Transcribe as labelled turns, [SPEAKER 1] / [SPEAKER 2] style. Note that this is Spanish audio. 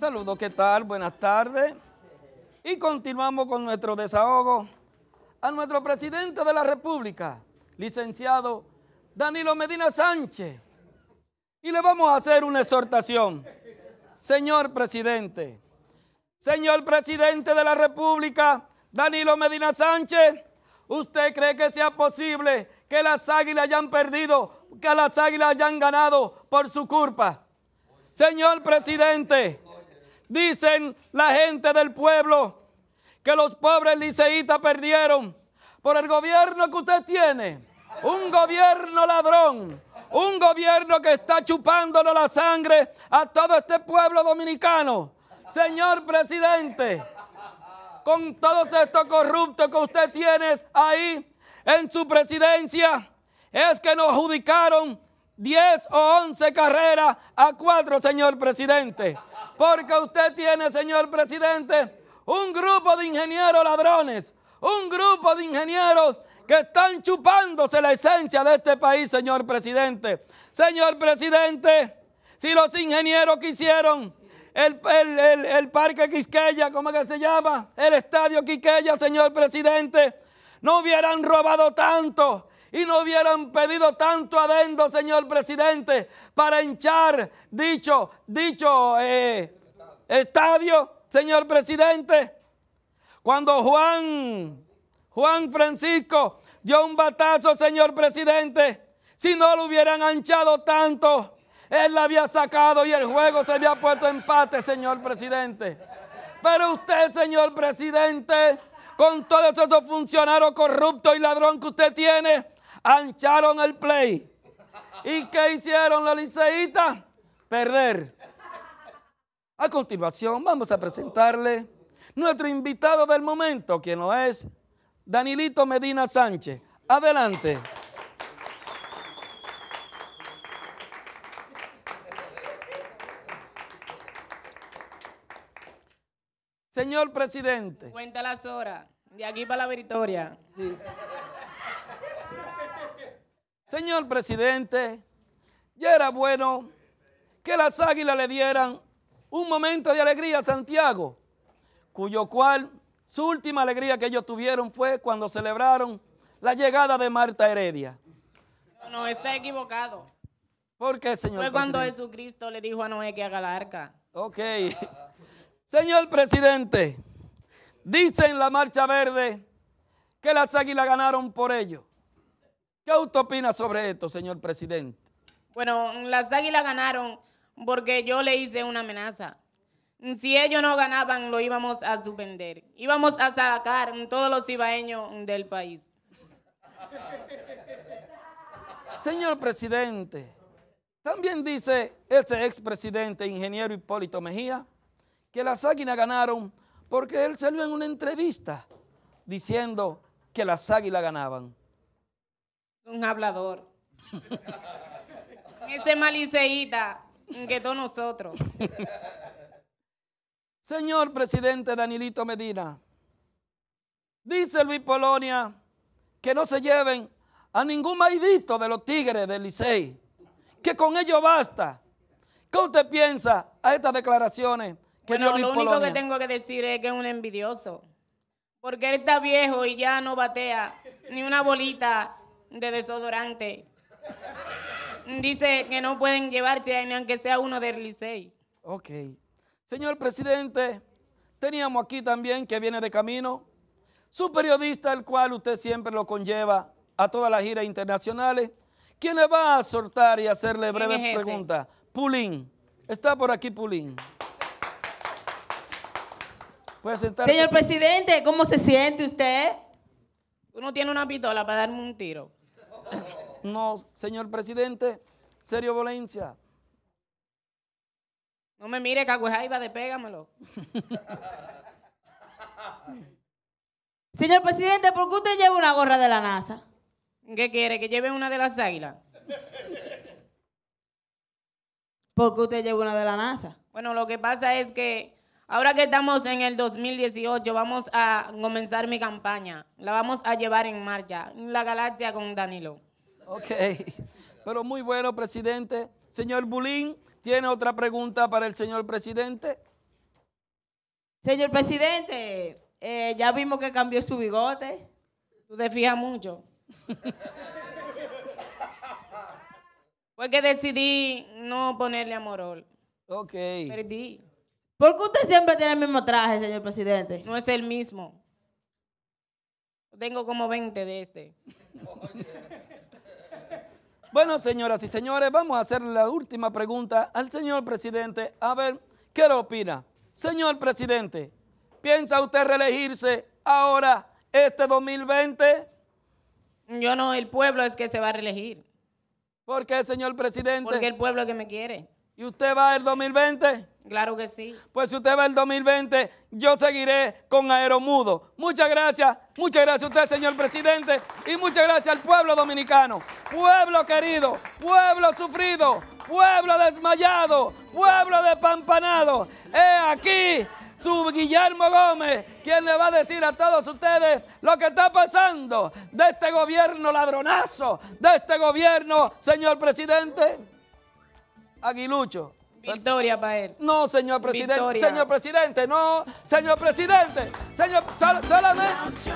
[SPEAKER 1] Saludos, ¿qué tal? Buenas tardes. Y continuamos con nuestro desahogo a nuestro presidente de la República, licenciado Danilo Medina Sánchez. Y le vamos a hacer una exhortación. Señor presidente, señor presidente de la República, Danilo Medina Sánchez, ¿usted cree que sea posible que las águilas hayan perdido, que las águilas hayan ganado por su culpa? Señor presidente, Dicen la gente del pueblo que los pobres liceitas perdieron por el gobierno que usted tiene. Un gobierno ladrón, un gobierno que está chupándole la sangre a todo este pueblo dominicano. Señor presidente, con todos estos corruptos que usted tiene ahí en su presidencia, es que nos adjudicaron 10 o 11 carreras a 4, señor presidente. Porque usted tiene, señor presidente, un grupo de ingenieros ladrones, un grupo de ingenieros que están chupándose la esencia de este país, señor presidente. Señor presidente, si los ingenieros quisieron el, el, parque Quisqueya, ¿cómo que se llama? El estadio Quisqueya, señor presidente, no hubieran robado tanto y no hubieran pedido tanto adendo, señor presidente, para hinchar dicho, dicho eh, estadio, señor presidente. Cuando Juan, Juan Francisco dio un batazo, señor presidente, si no lo hubieran anchado tanto, él la había sacado y el juego se había puesto empate, señor presidente. Pero usted, señor presidente, con todos esos funcionarios corruptos y ladrón que usted tiene, ancharon el play. ¿Y qué hicieron la liceíta? Perder. A continuación, vamos a presentarle nuestro invitado del momento, Quien no es Danilito Medina Sánchez. Adelante. Señor presidente.
[SPEAKER 2] Cuenta las horas. De aquí para la victoria.
[SPEAKER 1] Sí. Señor presidente, ya era bueno que las águilas le dieran un momento de alegría a Santiago, cuyo cual su última alegría que ellos tuvieron fue cuando celebraron la llegada de Marta Heredia.
[SPEAKER 2] No, está equivocado.
[SPEAKER 1] ¿Por qué, señor? Fue cuando
[SPEAKER 2] Jesucristo le dijo a Noé que haga la arca.
[SPEAKER 1] Ok. señor presidente, dice en la Marcha Verde que las águilas ganaron por ellos. ¿Qué usted opina sobre esto, señor presidente?
[SPEAKER 2] Bueno, las águilas ganaron porque yo le hice una amenaza. Si ellos no ganaban, lo íbamos a suspender. Íbamos a sacar todos los cibaeños del país.
[SPEAKER 1] Señor presidente, también dice ese expresidente, ingeniero Hipólito Mejía, que las águilas ganaron porque él salió en una entrevista diciendo que las águilas ganaban un hablador. Ese maliceíta que todos nosotros. Señor presidente Danilito Medina, dice Luis Polonia que no se lleven a ningún maidito de los tigres del Licey, que con ello basta. ¿Qué usted piensa a estas declaraciones que Lo único que
[SPEAKER 2] tengo que decir es que es un envidioso, porque él está viejo y ya no batea ni una bolita de desodorante. Dice que no pueden llevarse ni aunque sea uno del Licey.
[SPEAKER 1] Ok. Señor presidente, teníamos aquí también que viene de camino su periodista, el cual usted siempre lo conlleva a todas las giras internacionales, quien le va a soltar y hacerle breves preguntas. Pulín. Está por aquí Pulín. Señor
[SPEAKER 2] presidente, ¿cómo se
[SPEAKER 1] siente usted? Uno tiene una pistola para darme un tiro. No, señor presidente, serio violencia. No
[SPEAKER 2] me mire, de despégamelo. señor presidente, ¿por qué usted lleva una gorra de la NASA? ¿Qué quiere? ¿Que lleve una de las águilas? ¿Por qué usted lleva una de la NASA? Bueno, lo que pasa es que ahora que estamos en el 2018, vamos a comenzar mi campaña. La vamos a llevar en marcha. La galaxia con Danilo. Ok,
[SPEAKER 1] pero muy bueno, presidente. Señor Bulín, ¿tiene otra pregunta para el señor presidente?
[SPEAKER 2] Señor presidente, eh, ya vimos que cambió su bigote. Tú te fijas mucho. Fue que decidí no ponerle amorol. Ok. Perdí. ¿Por qué usted siempre tiene el mismo traje, señor presidente? No es el mismo. Tengo como 20 de este.
[SPEAKER 1] Bueno, señoras y señores, vamos a hacer la última pregunta al señor presidente. A ver, ¿qué le opina? Señor presidente, ¿piensa usted reelegirse ahora, este 2020? Yo no, el pueblo es que se va a reelegir. ¿Por qué, señor presidente? Porque el pueblo que me quiere. ¿Y usted va el 2020? Claro que sí. Pues si usted va el 2020, yo seguiré con Aeromudo. Muchas gracias, muchas gracias a usted, señor presidente, y muchas gracias al pueblo dominicano. Pueblo querido, pueblo sufrido, pueblo desmayado, pueblo despampanado. He aquí su Guillermo Gómez, quien le va a decir a todos ustedes lo que está pasando de este gobierno ladronazo, de este gobierno, señor presidente. Aguilucho. Victoria para él. No, señor presidente. Señor presidente, no. Señor presidente. Señor, solamente.